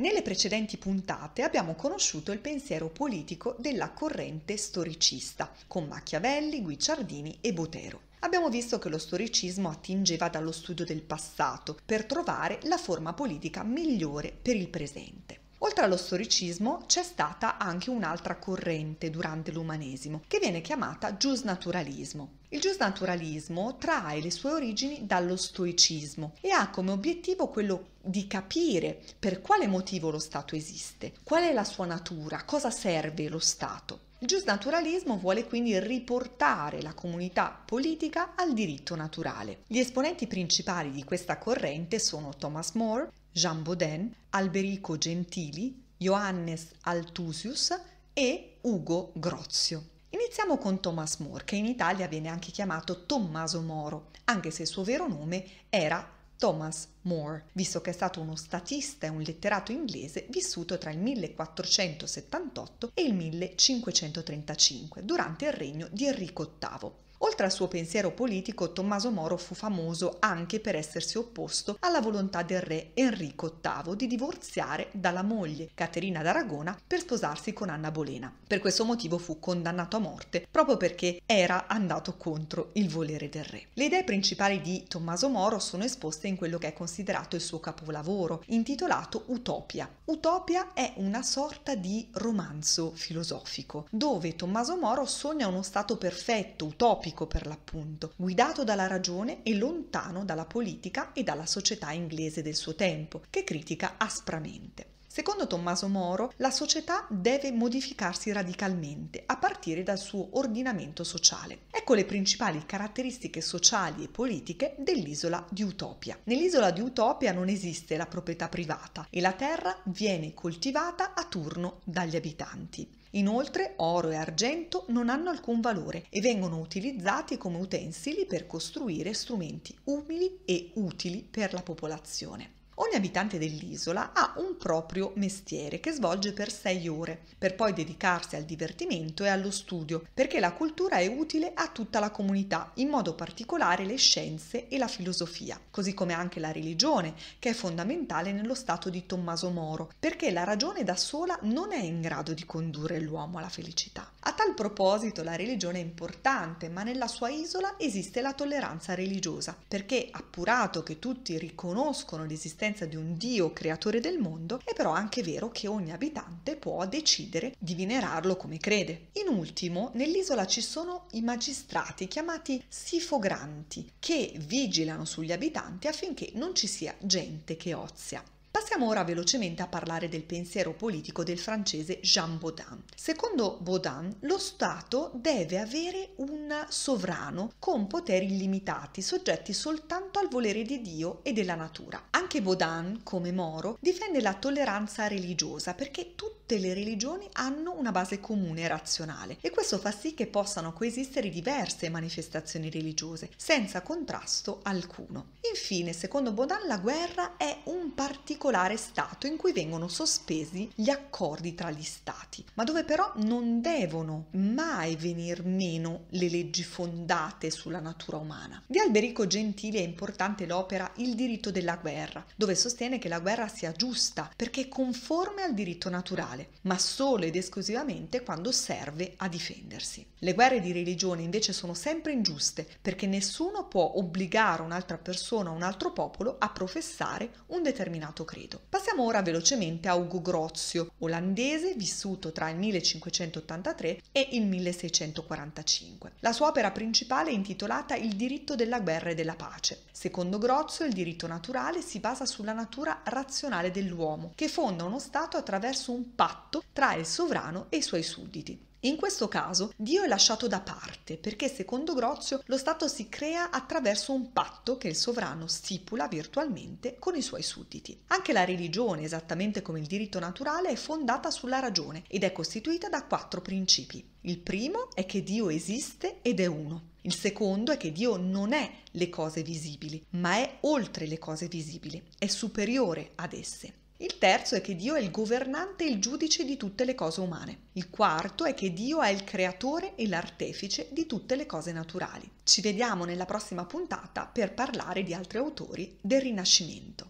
Nelle precedenti puntate abbiamo conosciuto il pensiero politico della corrente storicista, con Machiavelli, Guicciardini e Botero. Abbiamo visto che lo storicismo attingeva dallo studio del passato per trovare la forma politica migliore per il presente. Oltre allo storicismo c'è stata anche un'altra corrente durante l'umanesimo che viene chiamata giusnaturalismo. Il giusnaturalismo trae le sue origini dallo stoicismo e ha come obiettivo quello di capire per quale motivo lo Stato esiste, qual è la sua natura, cosa serve lo Stato. Il giusnaturalismo vuole quindi riportare la comunità politica al diritto naturale. Gli esponenti principali di questa corrente sono Thomas More, Jean Baudin, Alberico Gentili, Johannes Altusius e Ugo Grozio. Iniziamo con Thomas More, che in Italia viene anche chiamato Tommaso Moro, anche se il suo vero nome era Thomas More, visto che è stato uno statista e un letterato inglese vissuto tra il 1478 e il 1535, durante il regno di Enrico VIII. Oltre al suo pensiero politico, Tommaso Moro fu famoso anche per essersi opposto alla volontà del re Enrico VIII di divorziare dalla moglie Caterina d'Aragona per sposarsi con Anna Bolena. Per questo motivo fu condannato a morte proprio perché era andato contro il volere del re. Le idee principali di Tommaso Moro sono esposte in quello che è considerato il suo capolavoro, intitolato Utopia. Utopia è una sorta di romanzo filosofico, dove Tommaso Moro sogna uno stato perfetto, utopico, epico per l'appunto, guidato dalla ragione e lontano dalla politica e dalla società inglese del suo tempo, che critica aspramente. Secondo Tommaso Moro, la società deve modificarsi radicalmente a partire dal suo ordinamento sociale. Ecco le principali caratteristiche sociali e politiche dell'isola di Utopia. Nell'isola di Utopia non esiste la proprietà privata e la terra viene coltivata a turno dagli abitanti. Inoltre oro e argento non hanno alcun valore e vengono utilizzati come utensili per costruire strumenti umili e utili per la popolazione. Ogni abitante dell'isola ha un proprio mestiere che svolge per sei ore, per poi dedicarsi al divertimento e allo studio, perché la cultura è utile a tutta la comunità, in modo particolare le scienze e la filosofia, così come anche la religione, che è fondamentale nello stato di Tommaso Moro, perché la ragione da sola non è in grado di condurre l'uomo alla felicità. A tal proposito la religione è importante, ma nella sua isola esiste la tolleranza religiosa, perché appurato che tutti riconoscono l'esistenza esistenza di un Dio creatore del mondo, è però anche vero che ogni abitante può decidere di venerarlo come crede. In ultimo, nell'isola ci sono i magistrati chiamati sifogranti che vigilano sugli abitanti affinché non ci sia gente che ozia. Passiamo ora velocemente a parlare del pensiero politico del francese Jean Baudin. Secondo Baudin, lo Stato deve avere un sovrano con poteri illimitati, soggetti soltanto al volere di Dio e della natura. Anche Baudin, come Moro, difende la tolleranza religiosa perché tutti tutte le religioni hanno una base comune e razionale e questo fa sì che possano coesistere diverse manifestazioni religiose senza contrasto alcuno. Infine, secondo Baudin, la guerra è un particolare stato in cui vengono sospesi gli accordi tra gli stati, ma dove però non devono mai venir meno le leggi fondate sulla natura umana. Di Alberico Gentili è importante l'opera Il diritto della guerra, dove sostiene che la guerra sia giusta perché è conforme al diritto naturale morale, ma solo ed esclusivamente quando serve a difendersi. Le guerre di religione invece sono sempre ingiuste perché nessuno può obbligare un'altra persona o un altro popolo a professare un determinato credo. Passiamo ora velocemente a Ugo Grozio, olandese vissuto tra il 1583 e il 1645. La sua opera principale è intitolata Il diritto della guerra e della pace. Secondo Grozio il diritto naturale si basa sulla natura razionale dell'uomo, che fonda uno Stato attraverso un patto patto tra il sovrano e i suoi sudditi. In questo caso Dio è lasciato da parte perché secondo Grozio lo Stato si crea attraverso un patto che il sovrano stipula virtualmente con i suoi sudditi. Anche la religione, esattamente come il diritto naturale, è fondata sulla ragione ed è costituita da quattro principi. Il primo è che Dio esiste ed è uno. Il secondo è che Dio non è le cose visibili, ma è oltre le cose visibili, è superiore ad esse. Il terzo è che Dio è il governante e il giudice di tutte le cose umane. Il quarto è che Dio è il creatore e l'artefice di tutte le cose naturali. Ci vediamo nella prossima puntata per parlare di altri autori del Rinascimento.